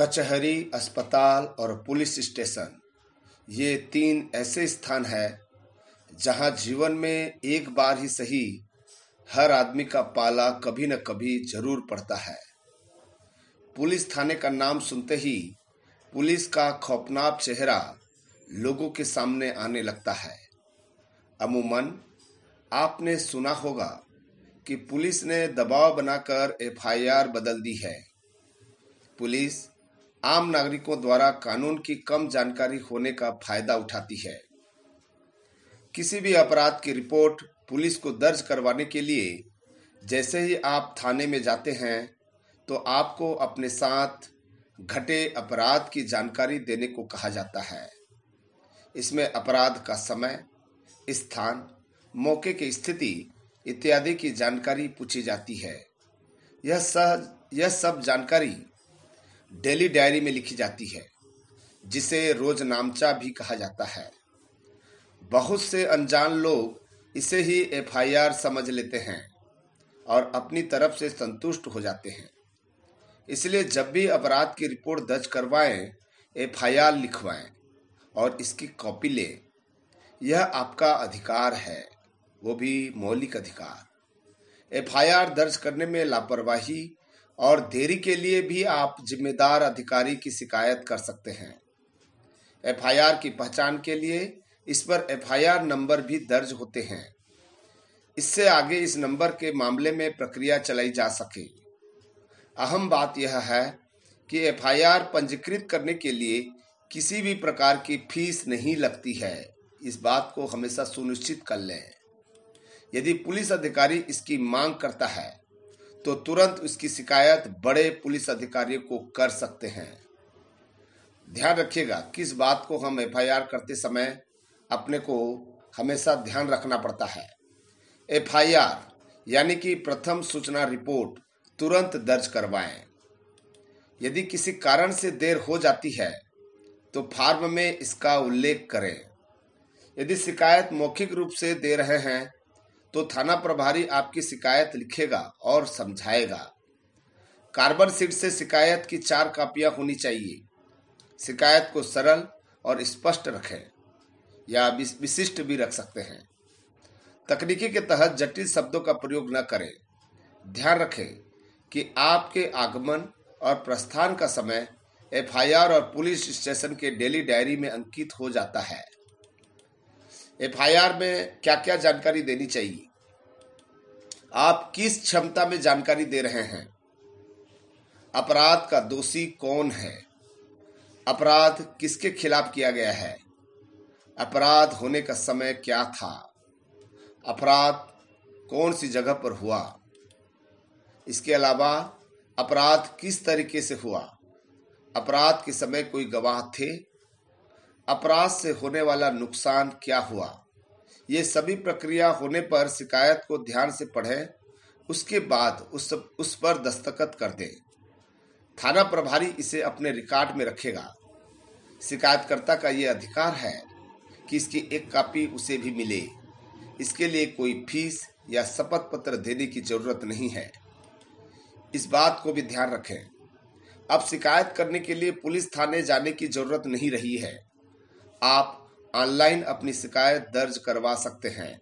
कचहरी अस्पताल और पुलिस स्टेशन ये तीन ऐसे स्थान है जहां जीवन में एक बार ही सही हर आदमी का पाला कभी न कभी जरूर पड़ता है पुलिस थाने का नाम सुनते ही पुलिस का खौफनाक चेहरा लोगों के सामने आने लगता है अमूमन आपने सुना होगा कि पुलिस ने दबाव बनाकर एफआईआर बदल दी है पुलिस आम नागरिकों द्वारा कानून की कम जानकारी होने का फायदा उठाती है किसी भी अपराध की रिपोर्ट पुलिस को दर्ज करवाने के लिए जैसे ही आप थाने में जाते हैं तो आपको अपने साथ घटे अपराध की जानकारी देने को कहा जाता है इसमें अपराध का समय स्थान मौके की स्थिति इत्यादि की जानकारी पूछी जाती है यह सह यह सब जानकारी डेली डायरी में लिखी जाती है जिसे रोज नामचा भी कहा जाता है बहुत से अनजान लोग इसे ही एफआईआर समझ लेते हैं और अपनी तरफ से संतुष्ट हो जाते हैं इसलिए जब भी अपराध की रिपोर्ट दर्ज करवाएं एफआईआर लिखवाएं और इसकी कॉपी लें यह आपका अधिकार है वो भी मौलिक अधिकार एफआईआर दर्ज करने में लापरवाही और देरी के लिए भी आप जिम्मेदार अधिकारी की शिकायत कर सकते हैं एफआईआर की पहचान के लिए इस पर एफआईआर नंबर भी दर्ज होते हैं इससे आगे इस नंबर के मामले में प्रक्रिया चलाई जा सके अहम बात यह है कि एफआईआर पंजीकृत करने के लिए किसी भी प्रकार की फीस नहीं लगती है इस बात को हमेशा सुनिश्चित कर लें यदि पुलिस अधिकारी इसकी मांग करता है तो तुरंत उसकी शिकायत बड़े पुलिस अधिकारी को कर सकते हैं ध्यान रखिएगा किस बात को हम एफआईआर करते समय अपने को हमेशा ध्यान रखना पड़ता है एफआईआर यानी कि प्रथम सूचना रिपोर्ट तुरंत दर्ज करवाएं यदि किसी कारण से देर हो जाती है तो फार्म में इसका उल्लेख करें यदि शिकायत मौखिक रूप से दे रहे हैं तो थाना प्रभारी आपकी शिकायत लिखेगा और समझाएगा कार्बन सीट से शिकायत की चार कापियां होनी चाहिए शिकायत को सरल और स्पष्ट रखें या विशिष्ट भी रख सकते हैं तकनीकी के तहत जटिल शब्दों का प्रयोग न करें ध्यान रखें कि आपके आगमन और प्रस्थान का समय एफआईआर और पुलिस स्टेशन के डेली डायरी में अंकित हो जाता है एफआईआर में क्या क्या जानकारी देनी चाहिए आप किस क्षमता में जानकारी दे रहे हैं अपराध का दोषी कौन है अपराध किसके खिलाफ किया गया है अपराध होने का समय क्या था अपराध कौन सी जगह पर हुआ इसके अलावा अपराध किस तरीके से हुआ अपराध के समय कोई गवाह थे अपराध से होने वाला नुकसान क्या हुआ ये सभी प्रक्रिया होने पर शिकायत को ध्यान से पढ़ें उसके बाद उस उस पर दस्तखत कर दें थाना प्रभारी इसे अपने रिकॉर्ड में रखेगा शिकायतकर्ता का ये अधिकार है कि इसकी एक कॉपी उसे भी मिले इसके लिए कोई फीस या शपथ पत्र देने की जरूरत नहीं है इस बात को भी ध्यान रखें अब शिकायत करने के लिए पुलिस थाने जाने की जरूरत नहीं रही है आप ऑनलाइन अपनी शिकायत दर्ज करवा सकते हैं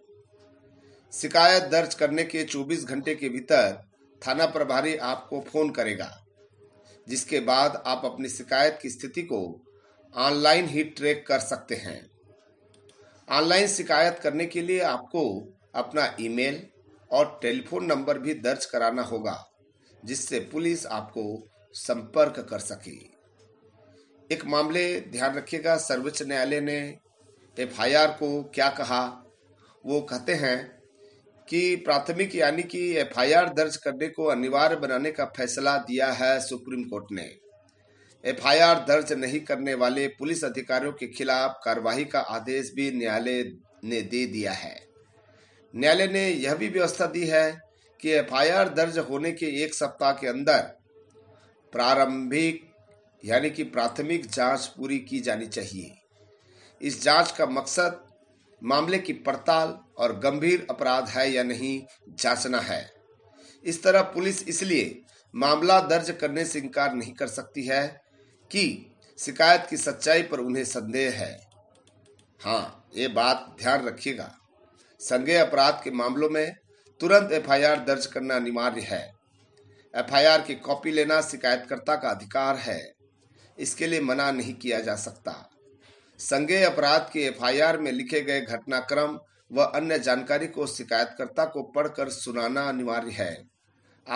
शिकायत दर्ज करने के 24 घंटे के भीतर थाना प्रभारी आपको फोन करेगा जिसके बाद आप अपनी शिकायत की स्थिति को ऑनलाइन ही ट्रैक कर सकते हैं ऑनलाइन शिकायत करने के लिए आपको अपना ईमेल और टेलीफोन नंबर भी दर्ज कराना होगा जिससे पुलिस आपको संपर्क कर सके एक मामले ध्यान रखिएगा सर्वोच्च न्यायालय ने एफ को क्या कहा वो कहते हैं कि प्राथमिक यानी कि एफ दर्ज करने को अनिवार्य बनाने का फैसला दिया है सुप्रीम कोर्ट ने एफ दर्ज नहीं करने वाले पुलिस अधिकारियों के खिलाफ कार्रवाई का आदेश भी न्यायालय ने दे दिया है न्यायालय ने यह भी व्यवस्था दी है कि एफ दर्ज होने के एक सप्ताह के अंदर प्रारंभिक यानी कि प्राथमिक जांच पूरी की जानी चाहिए इस जांच का मकसद मामले की पड़ताल और गंभीर अपराध है या नहीं जांचना है इस तरह पुलिस इसलिए मामला दर्ज करने से इनकार नहीं कर सकती है कि शिकायत की सच्चाई पर उन्हें संदेह है हाँ ये बात ध्यान रखिएगा संज्ञेय अपराध के मामलों में तुरंत एफआईआर दर्ज करना अनिवार्य है एफआईआर की कॉपी लेना शिकायतकर्ता का अधिकार है इसके लिए मना नहीं किया जा सकता संज्ञेय अपराध के एफआईआर में लिखे गए घटनाक्रम व अन्य जानकारी को शिकायतकर्ता को पढ़कर सुनाना अनिवार्य है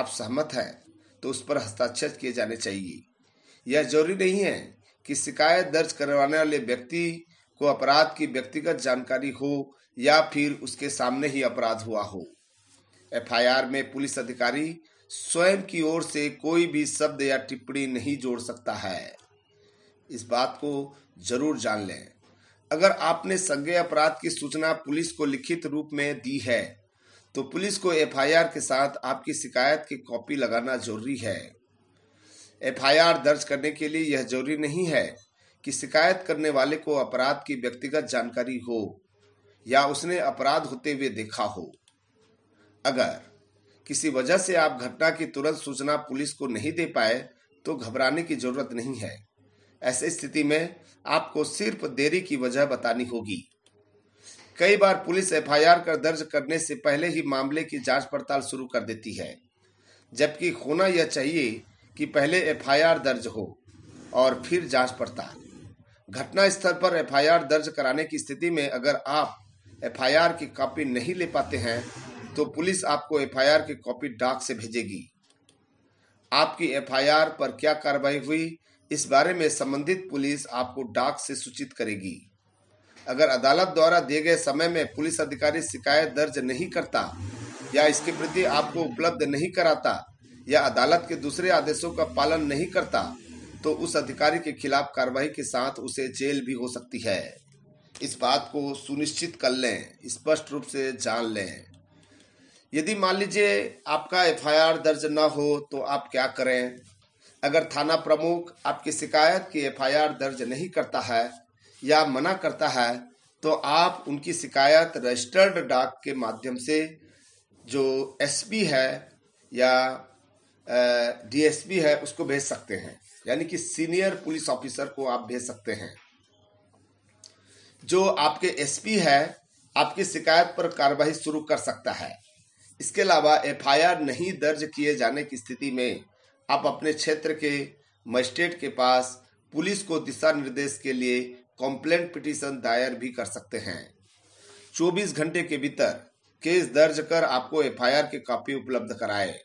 आप सहमत हैं तो उस पर हस्ताक्षर किए जाने चाहिए यह जरूरी नहीं है कि शिकायत दर्ज करवाने वाले व्यक्ति को अपराध की व्यक्तिगत जानकारी हो या फिर उसके सामने ही अपराध हुआ हो एफआईआर में पुलिस अधिकारी स्वयं की ओर से कोई भी शब्द या टिप्पणी नहीं जोड़ सकता है इस बात को जरूर जान लें अगर आपने संज्ञेय अपराध की सूचना पुलिस को लिखित रूप में दी है तो पुलिस को एफआईआर के साथ आपकी शिकायत की कॉपी लगाना जरूरी है एफआईआर दर्ज करने के लिए यह जरूरी नहीं है कि शिकायत करने वाले को अपराध की व्यक्तिगत जानकारी हो या उसने अपराध होते हुए देखा हो अगर किसी वजह से आप घटना की तुरंत सूचना पुलिस को नहीं दे पाए तो घबराने की जरूरत नहीं है ऐसी स्थिति में आपको सिर्फ देरी की वजह बतानी होगी कई बार पुलिस एफआईआर कर दर्ज करने से पहले ही मामले की जांच पड़ताल शुरू कर देती है जबकि होना यह चाहिए कि पहले एफआईआर दर्ज हो और फिर जांच पड़ताल घटना स्थल पर एफआईआर दर्ज कराने की स्थिति में अगर आप एफआईआर की कॉपी नहीं ले पाते हैं तो पुलिस आपको एफआईआर की कॉपी डाक से भेजेगी आपकी एफआईआर पर क्या कार्रवाई हुई इस बारे में संबंधित पुलिस आपको डाक से सूचित करेगी अगर अदालत द्वारा दिए गए समय में पुलिस अधिकारी शिकायत दर्ज नहीं करता या इसके प्रति आपको उपलब्ध नहीं कराता या अदालत के दूसरे आदेशों का पालन नहीं करता तो उस अधिकारी के खिलाफ कार्रवाई के साथ उसे जेल भी हो सकती है इस बात को सुनिश्चित कर लें स्पष्ट रूप से जान लें यदि मान लीजिए आपका एफआईआर दर्ज न हो तो आप क्या करें अगर थाना प्रमुख आपकी शिकायत की एफआईआर दर्ज नहीं करता है या मना करता है तो आप उनकी शिकायत रजिस्टर्ड डाक के माध्यम से जो एसपी है या डीएसपी है उसको भेज सकते हैं यानी कि सीनियर पुलिस ऑफिसर को आप भेज सकते हैं जो आपके एसपी है आपकी शिकायत पर कार्रवाई शुरू कर सकता है इसके अलावा एफआईआर नहीं दर्ज किए जाने की स्थिति में आप अपने क्षेत्र के मजिस्ट्रेट के पास पुलिस को दिशा निर्देश के लिए कंप्लेंट पिटीशन दायर भी कर सकते हैं 24 घंटे के भीतर केस दर्ज कर आपको एफआईआर की कॉपी उपलब्ध कराए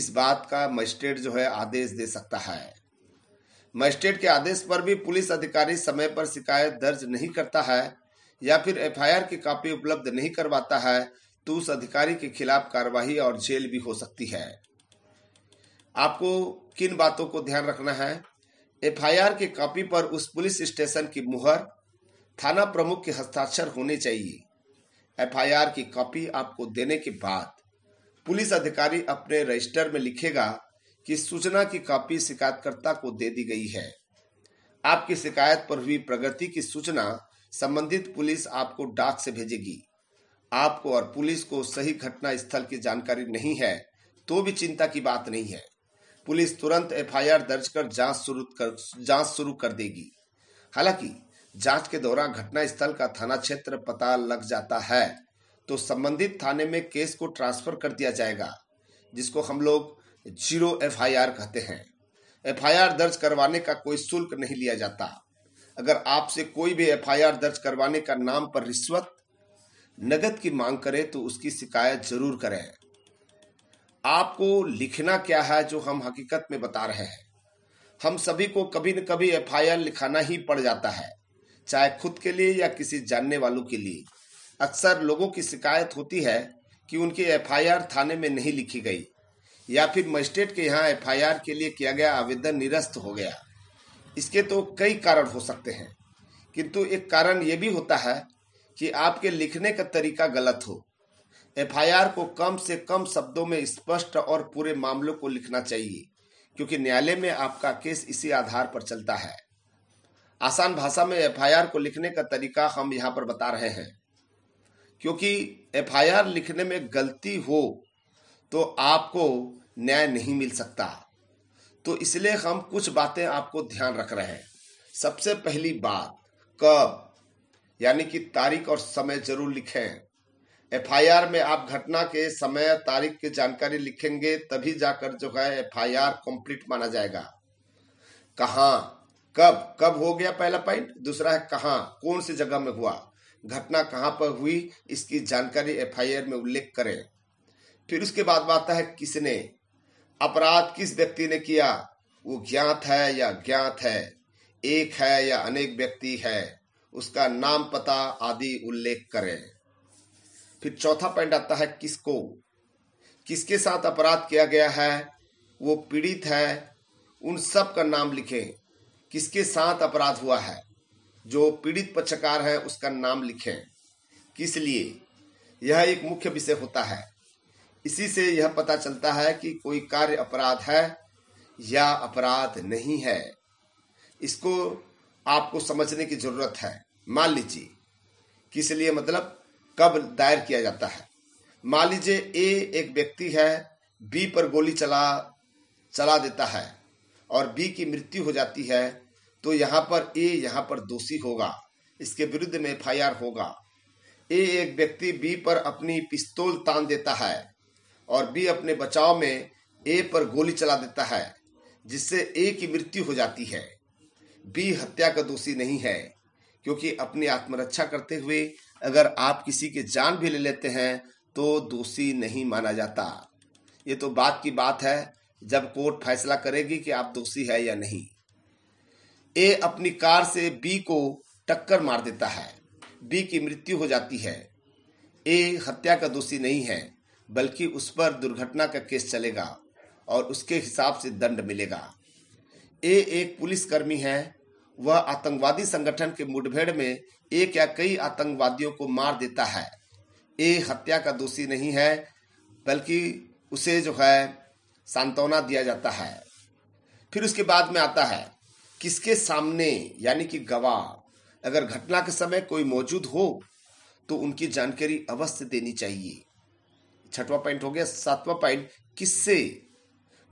इस बात का मजिस्ट्रेट जो है आदेश दे सकता है मजिस्ट्रेट के आदेश पर भी पुलिस अधिकारी समय पर शिकायत दर्ज नहीं करता है या फिर एफआईआर की कॉपी उपलब्ध नहीं करवाता है तो उस अधिकारी के खिलाफ कार्रवाई और जेल भी हो सकती है आपको किन बातों को ध्यान रखना है एफआईआर के कॉपी पर उस पुलिस स्टेशन की मुहर थाना प्रमुख के हस्ताक्षर होने चाहिए एफआईआर की कॉपी आपको देने के बाद पुलिस अधिकारी अपने रजिस्टर में लिखेगा कि सूचना की कॉपी शिकायतकर्ता को दे दी गई है आपकी शिकायत पर हुई प्रगति की सूचना संबंधित पुलिस आपको डाक से भेजेगी आपको और पुलिस को सही घटना स्थल की जानकारी नहीं है तो भी चिंता की बात नहीं है पुलिस तुरंत एफआईआर दर्ज कर जांच शुरू कर जांच शुरू कर देगी हालांकि जांच के दौरान घटना स्थल का थाना क्षेत्र पता लग जाता है तो संबंधित थाने में केस को ट्रांसफर कर दिया जाएगा जिसको हम लोग जीरो एफ कहते हैं एफ दर्ज करवाने का कोई शुल्क नहीं लिया जाता अगर आपसे कोई भी एफ दर्ज करवाने का नाम पर रिश्वत नगद की मांग करे तो उसकी शिकायत जरूर करें आपको लिखना क्या है जो हम हकीकत में बता रहे हैं हम सभी को कभी न कभी एफ लिखाना ही पड़ जाता है चाहे खुद के लिए या किसी जानने वालों के लिए अक्सर लोगों की शिकायत होती है कि उनकी एफ थाने में नहीं लिखी गई या फिर मजिस्ट्रेट के यहाँ एफ के लिए किया गया आवेदन निरस्त हो गया इसके तो कई कारण हो सकते हैं किंतु एक कारण ये भी होता है कि आपके लिखने का तरीका गलत हो एफआईआर को कम से कम शब्दों में स्पष्ट और पूरे मामलों को लिखना चाहिए क्योंकि न्यायालय में आपका केस इसी आधार पर चलता है आसान भाषा में एफआईआर को लिखने का तरीका हम यहाँ पर बता रहे हैं क्योंकि एफआईआर लिखने में गलती हो तो आपको न्याय नहीं मिल सकता तो इसलिए हम कुछ बातें आपको ध्यान रख रहे हैं सबसे पहली बात कब यानी कि तारीख और समय जरूर लिखें एफआईआर में आप घटना के समय तारीख की जानकारी लिखेंगे तभी जाकर जो है एफआईआर कंप्लीट माना जाएगा कहा कब कब हो गया पहला पॉइंट दूसरा है कहा कौन सी जगह में हुआ घटना कहां पर हुई इसकी जानकारी एफआईआर में उल्लेख करें फिर उसके बाद आता है किसने अपराध किस व्यक्ति ने किया वो ज्ञात है या ज्ञात है एक है या अनेक व्यक्ति है उसका नाम पता आदि उल्लेख करें फिर चौथा पॉइंट आता है किसको किसके साथ अपराध किया गया है वो पीड़ित है उन सब का नाम लिखें किसके साथ अपराध हुआ है जो पीड़ित पक्षकार है उसका नाम लिखें किस लिए यह एक मुख्य विषय होता है इसी से यह पता चलता है कि कोई कार्य अपराध है या अपराध नहीं है इसको आपको समझने की जरूरत है मान लीजिए किस लिए मतलब कब दायर किया जाता है मान लीजिए ए एक व्यक्ति है बी पर गोली चला चला देता है और बी की मृत्यु हो जाती है तो यहाँ पर ए यहाँ पर दोषी होगा इसके विरुद्ध में एफ होगा ए एक व्यक्ति बी पर अपनी पिस्तौल तान देता है और बी अपने बचाव में ए पर गोली चला देता है जिससे ए की मृत्यु हो जाती है बी हत्या का दोषी नहीं है क्योंकि अपनी आत्मरक्षा करते हुए अगर आप किसी के जान भी ले लेते हैं तो दोषी नहीं माना जाता ये तो बात की बात है जब कोर्ट फैसला करेगी कि आप दोषी है या नहीं ए अपनी कार से बी को टक्कर मार देता है बी की मृत्यु हो जाती है ए हत्या का दोषी नहीं है बल्कि उस पर दुर्घटना का केस चलेगा और उसके हिसाब से दंड मिलेगा ए एक पुलिसकर्मी है वह आतंकवादी संगठन के मुठभेड़ में एक या कई आतंकवादियों को मार देता है ये हत्या का दोषी नहीं है बल्कि उसे जो है सांत्वना दिया जाता है फिर उसके बाद में आता है किसके सामने यानी कि गवाह अगर घटना के समय कोई मौजूद हो तो उनकी जानकारी अवश्य देनी चाहिए छठवा पॉइंट हो गया सातवां पॉइंट किससे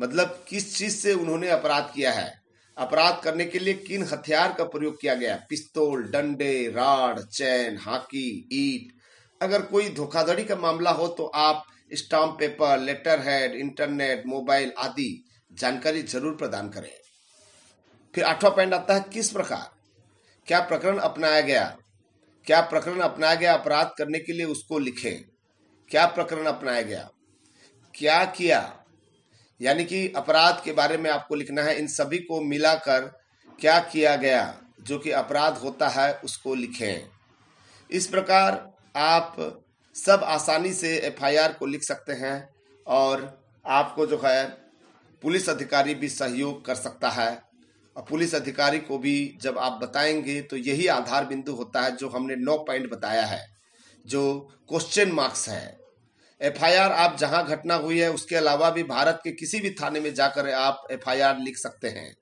मतलब किस चीज से उन्होंने अपराध किया है अपराध करने के लिए किन हथियार का प्रयोग किया गया पिस्तौल डंडे राड चैन हाकी ईट अगर कोई धोखाधड़ी का मामला हो तो आप stamp paper letter head internet mobile आदि जानकारी जरूर प्रदान करें फिर आठवां पॉइंट आता है किस प्रकार क्या प्रकरण अपनाया गया क्या प्रकरण अपनाया गया अपराध करने के लिए उसको लिखें क्या प्रकरण अपनाया गया क्या किया यानी कि अपराध के बारे में आपको लिखना है इन सभी को मिलाकर क्या किया गया जो कि अपराध होता है उसको लिखें इस प्रकार आप सब आसानी से एफआईआर को लिख सकते हैं और आपको जो है पुलिस अधिकारी भी सहयोग कर सकता है और पुलिस अधिकारी को भी जब आप बताएंगे तो यही आधार बिंदु होता है जो हमने नौ पॉइंट बताया है जो क्वेश्चन मार्क्स हैं एफआईआर आप जहां घटना हुई है उसके अलावा भी भारत के किसी भी थाने में जाकर आप एफआईआर लिख सकते हैं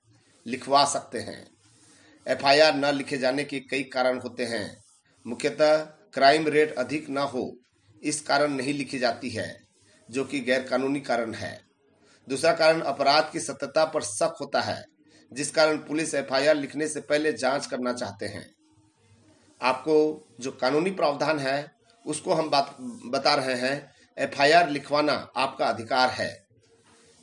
लिखवा सकते हैं एफआईआर न लिखे जाने के कई कारण होते हैं मुख्यतः क्राइम रेट अधिक न हो इस कारण नहीं लिखी जाती है जो कि गैरकानूनी कारण है दूसरा कारण अपराध की सत्यता पर शक होता है जिस कारण पुलिस एफआईआर लिखने से पहले जांच करना चाहते हैं आपको जो कानूनी प्रावधान है उसको हम बात बता रहे हैं एफआईआर लिखवाना आपका अधिकार है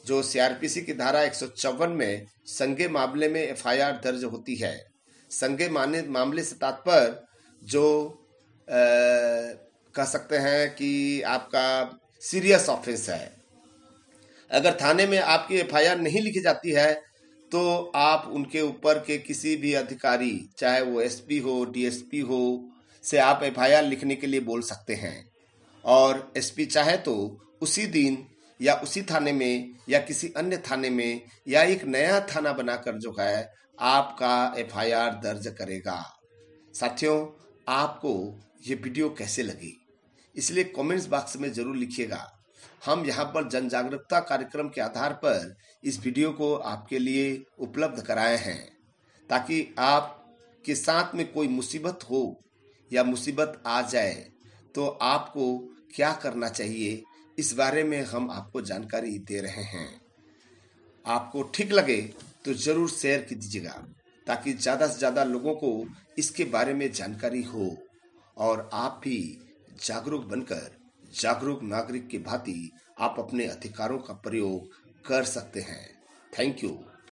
जो सीआरपीसी की धारा एक में संघे मामले में एफआईआर दर्ज होती है संघे माने मामले से तात्पर्य जो आ, कह सकते हैं कि आपका सीरियस ऑफेंस है अगर थाने में आपकी एफआईआर नहीं लिखी जाती है तो आप उनके ऊपर के किसी भी अधिकारी चाहे वो एसपी हो डीएसपी हो से आप एफआईआर लिखने के लिए बोल सकते हैं और एसपी चाहे तो उसी दिन या उसी थाने में या किसी अन्य थाने में या एक नया थाना बनाकर जो है आपका एफआईआर दर्ज करेगा साथियों आपको ये वीडियो कैसे लगी इसलिए कमेंट्स बॉक्स में जरूर लिखिएगा हम यहाँ पर जन जागरूकता कार्यक्रम के आधार पर इस वीडियो को आपके लिए उपलब्ध कराए हैं ताकि आप के साथ में कोई मुसीबत हो या मुसीबत आ जाए तो आपको क्या करना चाहिए इस बारे में हम आपको जानकारी दे रहे हैं आपको ठीक लगे तो ज़रूर शेयर कीजिएगा ताकि ज़्यादा से ज़्यादा लोगों को इसके बारे में जानकारी हो और आप भी जागरूक बनकर जागरूक नागरिक की भांति आप अपने अधिकारों का प्रयोग कर सकते हैं थैंक यू